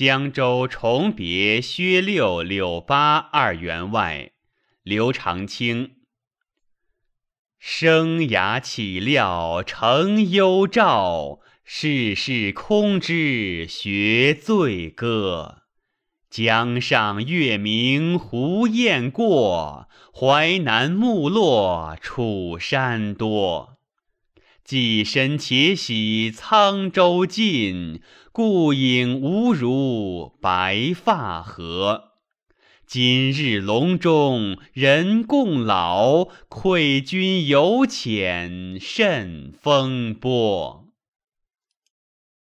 江州重别薛六柳八二员外，刘长卿。生涯岂料成幽照，世事空知学醉歌。江上月明胡雁过，淮南木落楚山多。既身且喜沧洲近，故影无如白发何。今日隆中人共老，愧君犹遣甚风波。